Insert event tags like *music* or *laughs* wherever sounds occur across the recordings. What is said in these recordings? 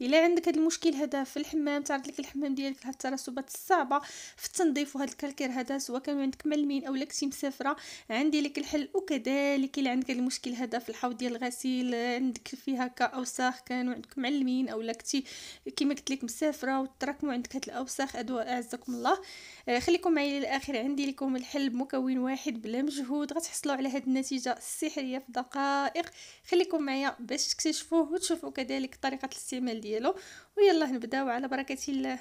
الا عندك هذا المشكل هذا في الحمام تعرض لك الحمام ديالك لهاد الترسبات الصعبه في التنظيف وهاد الكركير هذا سواء كان عندك ملمين او كنتي مسافره عندي لك الحل وكذلك الا عندك هذا المشكل هذا في الحوض ديال الغسيل عندك فيه هكا اوساخ كانوا عندك معلمين او كنتي كما قلت لك مسافره وتراكموا عندك هاد الاوساخ ادواء اعزكم الله آه، خليكم معايا للاخر عندي لكم الحل بمكون واحد بلا مجهود غتحصلوا على هاد النتيجه السحريه في دقائق خليكم معايا باش تكتشفوه وتشوفوا كذلك طريقه الاستعمال دي ديالو ويلا نبداو على بركه الله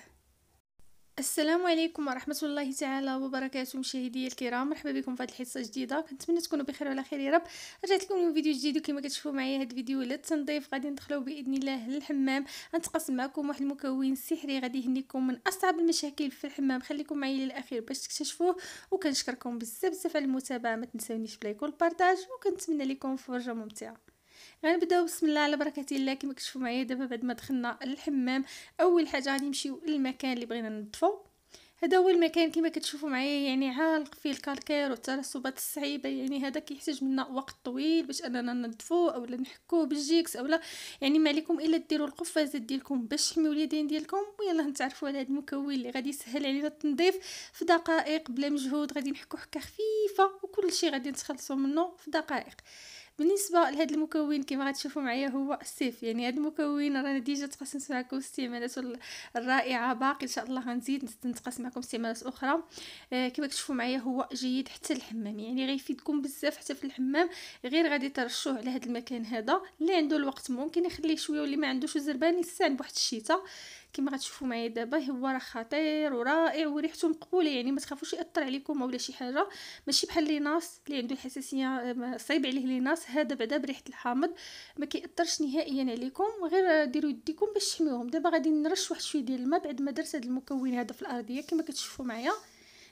السلام عليكم ورحمة الله تعالى وبركاته مشاهدي الكرام مرحبا بكم في هذه الحصة الجديده كنتمنى تكونوا بخير وعلى خير يا رب رجعت لكم من فيديو جديد وكما كتشوفوا معايا هذا الفيديو للتنظيف غادي ندخلوا باذن الله للحمام غنتقاسم معكم واحد المكون سحري غادي يهنيكم من اصعب المشاكل في الحمام خليكم معايا للاخير باش تكتشفوه وكنشكركم بزاف بزاف على المتابعه ما تنساونيش بلايك والبارطاج وكنتمنى لكم فرجه ممتعه غنبداو بسم الله على بركه الله كما كتشوفوا معايا دابا بعد ما دخلنا الحمام اول حاجه غادي نمشيو للمكان اللي بغينا ننظفو هذا هو المكان كما كتشوفوا معايا يعني عالق فيه الكالكير والترسبات الصعيبه يعني هذا كيحتاج منا وقت طويل باش اننا ننظفوه اولا نحكوه بالجيكس اولا يعني ما عليكم الا ديروا القفازات ديالكم باش تحميو اليدين ديالكم ويلا نتعرفوا على هذا المكون اللي غادي يسهل علينا التنظيف في دقائق بلا مجهود غادي نحكو حكه خفيفه وكل شيء غادي نتخلصوا منه في دقائق بالنسبه لهذا المكون كما غتشوفوا معايا هو السيف يعني هذا المكون رانا ديجا تقاسمت معكم استعمالات الرائعه باقي ان شاء الله غنزيد نتقاسم معكم استعمالات اخرى آه كما كتشوفوا معايا هو جيد حتى الحمام يعني غيفيدكم بزاف حتى في الحمام غير غادي ترشوه على هذا المكان هذا اللي عنده الوقت ممكن يخليه شويه واللي ما عندوش الزربان يستعمل بواحد الشيطه كما غتشوفوا معايا دابا هو راه خطير ورائع وريحته مقبوله يعني ما تخافوش ياثر عليكم ولا شي حاجه ماشي بحال لي ناس اللي عنده الحساسيه صعيب عليه لي ناس هذا بعدا بريحه الحامض ما كياثرش نهائيا عليكم غير ديروا يديكم باش تحميوهم دابا غادي نرش واحد شويه ديال الماء بعد ما درت هذا المكون هذا في الارضيه كما كتشوفوا معايا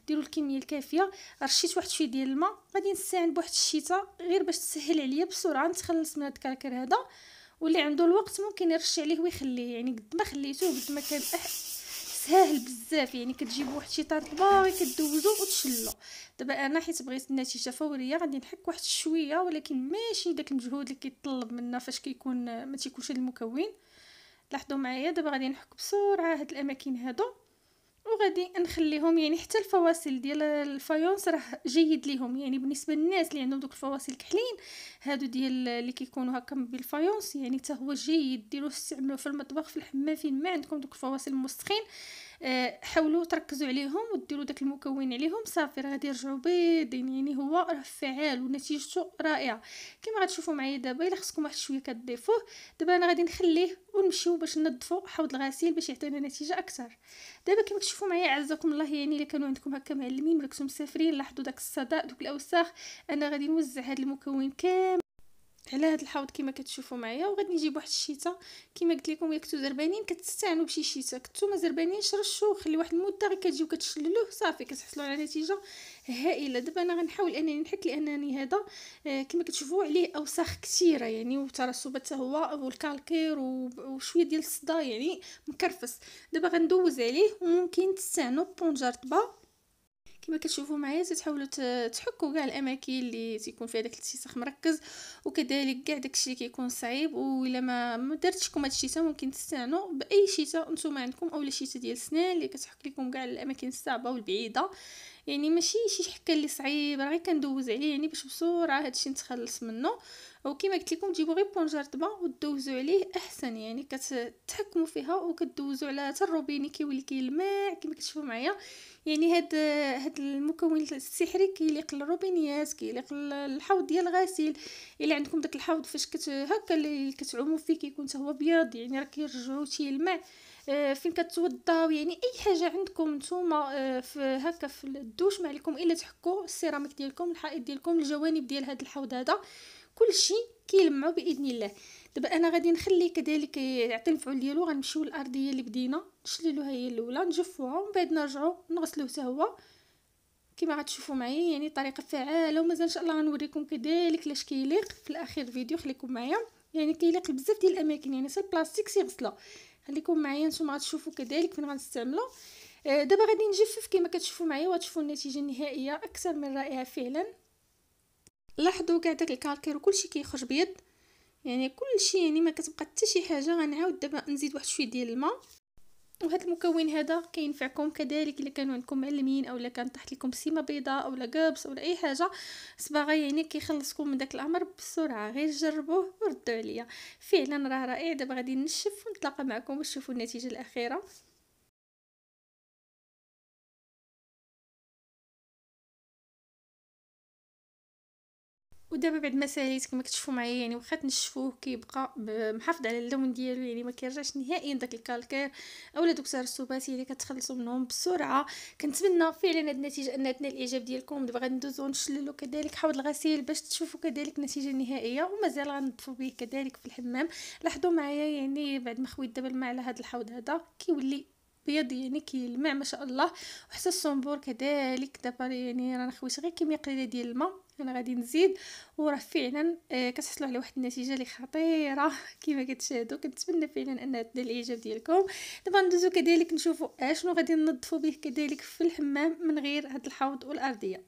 ديروا الكميه الكافيه رشيت واحد شويه ديال الماء غادي نستعين بواحد الشيطه غير باش تسهل عليا بسرعه نتخلص من هاد الكركر هذا واللي عنده الوقت ممكن يرش عليه ويخليه يعني قد ما خليتوه قد ما كان ساهل بزاف يعني كتجيب واحد شي طارط باوي كدوزو وتشلو دابا انا حيت بغيت النتيجه فوريه غادي نحك واحد شويه ولكن ماشي داك المجهود اللي كيطلب منا فاش كيكون ما تيكونش المكون لاحظوا معايا دابا غادي نحك بسرعه هاد الاماكن هادو وغادي نخليهم يعني حتى الفواصل ديال الفايونس راه جيد ليهم يعني بالنسبه للناس اللي عندهم دوك الفواصل كحلين هادو ديال اللي كيكونوا هكا بالفايونس يعني حتى هو جيد ديروه استعملوه في المطبخ في الحمام فين ما عندكم دوك الفواصل الموسخين آه، حاولوا تركزوا عليهم وديروا داك المكون عليهم صافي راه غادي يرجعوا بيضين يعني هو راه فعال ونتيجته رائعه كما غتشوفوا معايا دابا الا خصكم واحد شويه كتضيفوه دابا انا غادي نخليه ونمشيو باش ننظفوا حوض الغسيل باش يعطينا نتيجه اكثر دابا كما كتشوفوا معايا عزكم الله يعني الا كانوا عندكم هكا معلمين ملي كنتو مسافرين لاحظوا داك الصداء دوك الاوساخ انا غادي نوزع هذا المكون كامل على هذا الحوض كما كتشوفوا معايا وغادي نجيب واحد الشيتا كما قلت لكم الا كنتو زربانين كتستعنوا بشي شيتا كنتو ما زربانينش رشوه خلي واحد المده غير كتجيو كتشللوه صافي كتحصلوا على نتيجه هائله دابا انا غنحاول انني نحك لانني هذا آه، كما كتشوفوا عليه اوساخ كثيره يعني وترسبات هو والكالكير وشويه ديال الصدا يعني مكرفس دابا غندوز عليه وممكن تستعنوا بونجارطبه كما كتشوفوا معايا تتحاولوا تحكوا كاع الاماكن اللي تيكون فيها داك الاتساخ مركز وكذلك كاع داكشي كيكون صعيب والا ما ما درتش لكم هذا الشتاء ممكن تستعنوا باي شتاء نتوما عندكم اولا شتاء ديال السنان اللي كتحك لكم كاع الاماكن الصعبه والبعيده يعني ماشي شي حكه اللي صعيب راه غير كندوز عليه يعني باش بسرعه هادشي نتخلص منه وكيما قلت لكم جيبوا غير بونجار طبا ودوزوا عليه احسن يعني كتحكموا فيها وكدوزوا على حتى الروبيني كيولي كيلمع كيما كتشوفوا معايا يعني هاد هاد المكون السحري كيليق الروبينيات كيليق الحوض ديال الغسيل الا عندكم داك الحوض فاش كت هكا اللي كتعوموا فيه كيكون حتى هو ابيض يعني راه كيرجعو تيلمع آه، فين كتوضاو يعني اي حاجه عندكم نتوما آه، في هكا في الدوش ما عليكم الا تحكوا السيراميك ديالكم الحائط ديالكم الجوانب ديال هذا الحوض هذا كلشي كيلمعوا باذن الله دابا انا غادي نخلي كذلك يعطي المفعول ديالو غنمشيو الارضيه اللي بدينا نشللوها هي الاولى نجفوها ومن بعد نرجعوا نغسلوه حتى هو كما غتشوفوا معايا يعني طريقه فعاله ومازال ان شاء الله غنوريكم كذلك لاش كيليق في الاخير فيديو خليكم معايا يعني كيلاقي بزاف ديال الاماكن يعني حتى البلاستيك سيغسلو خليكم معايا نتوما غتشوفوا كذلك فين غنستعملو آه دابا غادي نجفف كما كتشوفوا معايا وغتشوفوا النتيجه النهائيه اكثر من رائعه فعلا لاحظوا كاع داك الكالكير وكلشي كيخرج بيض يعني كلشي يعني ما كتبقى حتى شي حاجه غنعاود دابا نزيد واحد شويه ديال الماء وهذا المكون هذا كينفعكم كذلك الا كانوا عندكم معلمين اولا كان طاحت لكم سيمه بيضاء اولا قبس اولا اي حاجه صباغه يعني كيخلصكم من داك الامر بسرعه غير جربوه وردوا عليا فعلا راه رائع دابا غادي نشف ونتلاقى معكم وتشوفوا النتيجه الاخيره ودابا بعد ما ساليت كما كتشوفوا معايا يعني واخا تنشفوه كيبقى محافظ على اللون ديالو يعني ما كيرجعش نهائيا داك الكالكير اولا دوك الرسوبات اللي كتخلصوا منهم بسرعه كنتمنى فعلا هاد النتيجه ان تنال الاعجاب ديالكم دابا غندوزو نشللو كذلك حوض الغسيل باش تشوفوا كذلك النتيجه النهائيه ومازال غنضفوا به كذلك في الحمام لاحظوا معايا يعني بعد ما خويت دابا الماء على هذا الحوض هذا كيولي بيض يعني كيلمع ما شاء الله وحتى الصنبور كذلك دابا يعني رانا خويت غير كميه قليله ديال الماء انا غادي نزيد وراه فعلا آه، كتحصلوا على واحد النتيجه اللي خطيره *laughs* كما كتشاهدوا كنتمنى فعلا انها تدى الاعجاب ديالكم دابا ندوزو كذلك نشوفوا اشنو غادي ننظفوا به كذلك في الحمام من غير هاد الحوض والارضيه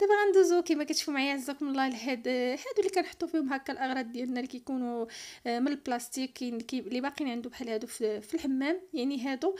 دابا غندوزو كما كتشوفوا معايا عزكم الله لهاد هادو اللي كنحطو فيهم هكا الاغراض ديالنا اللي كيكونوا آه، من البلاستيك اللي باقيين عنده بحال هادو في الحمام يعني هادو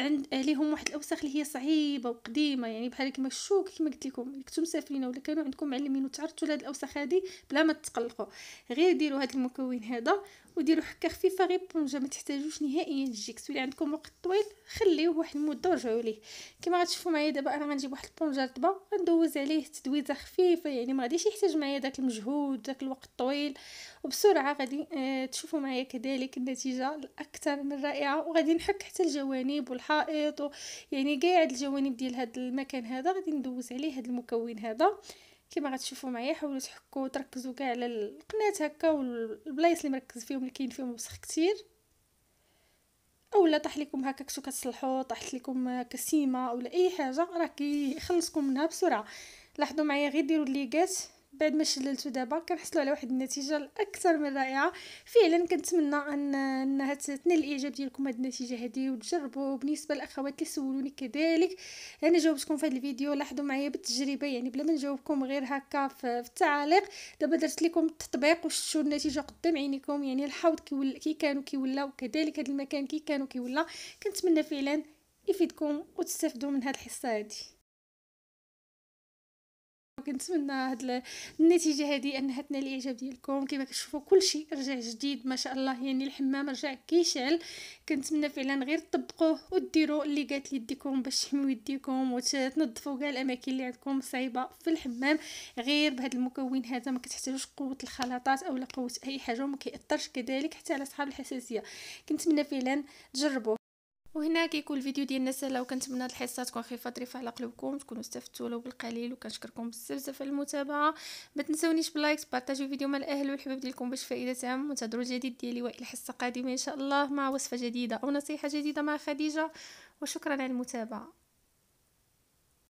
عند عليهم واحد الاوساخ اللي هي صعيبه وقديمه يعني بحال كما الشوك كما قلت لكم كنتو مسافرين ولا كانوا عندكم معلمين وتعرضتوا لهاد الاوساخ هادي بلا ما تقلقوا غير ديروا هاد المكون هذا وديروا حكه خفيفه غير بونجه ما تحتاجوش نهائيا الجيكس ولا عندكم وقت طويل خليوه واحد المده ورجعوا ليه كما غتشوفوا معايا دابا انا غنجيب واحد البونجه رطبه غندوز عليه تدويزه خفيفه يعني ما غاديش يحتاج معايا داك المجهود داك الوقت الطويل وبسرعه غادي آه تشوفوا معايا كذلك النتيجه الاكثر من رائعه وغادي نحك حتى الجوانب والحائط يعني كاع الجوانب ديال هذا المكان هذا غادي ندوز عليه هذا المكون هذا كما غتشوفوا معايا حاولوا تحكوا وتركزوا كاع على القناه هكا والبلايص اللي مركز فيهم اللي كاين فيهم وسخ كتير اولا طاح لكم هكا كنتو كتصلحوا طاحت لكم كسيمه ولا اي حاجه راه كيخلصكم منها بسرعه لاحظوا معايا غير ديروا ليغات بعد ما شللته دابا كنحصلوا على واحد النتيجه الاكثر من رائعه فعلا كنتمنى ان انها تنال الاعجاب ديالكم هذه النتيجه هذه وتجربوا بالنسبه للاخوات اللي سولوني كذلك انا جاوبتكم في هذا الفيديو لاحظوا معايا بالتجربه يعني بلا ما نجاوبكم غير هكا في التعاليق دابا درت لكم التطبيق وشفتوا النتيجه قدام عينيكم يعني الحوض كيول كي كانوا كيولا وكذلك هذا المكان كي كانوا كيولا كنتمنى فعلا يفيدكم وتستافدوا من هذه الحصه هذه كنتمنى هاد النتيجه هذه انها تنال الاعجاب ديالكم كما كتشوفوا كلشي رجع جديد ما شاء الله يعني الحمام رجع كيشعل كنتمنى فعلا غير تطبقوه وديروا اللي قالت لي يديكم باش تحميو يديكم وتنظفوا كاع الاماكن اللي عندكم صعيبه في الحمام غير بهذا المكون هذا ما كتحتاجوش قوه الخلاطات او لا قوه اي حاجه وما كيأثرش كذلك حتى على اصحاب الحساسيه كنتمنى فعلا تجربوه وهنا كيكون الفيديو ديالنا سهله وكنتمنى هاد الحصه تكون خفيفه طريفه على قلوبكم تكونوا استفدتوا ولو بالقليل وكنشكركم بزاف بزاف على المتابعه ما تنساونيش باللايك بارطاجيو الفيديو مع الاهل والحباب ديالكم باش فائده تام وانتظروا الجديد ديالي والى حصه قادمه ان شاء الله مع وصفه جديده او نصيحه جديده مع خديجه وشكرا على المتابعه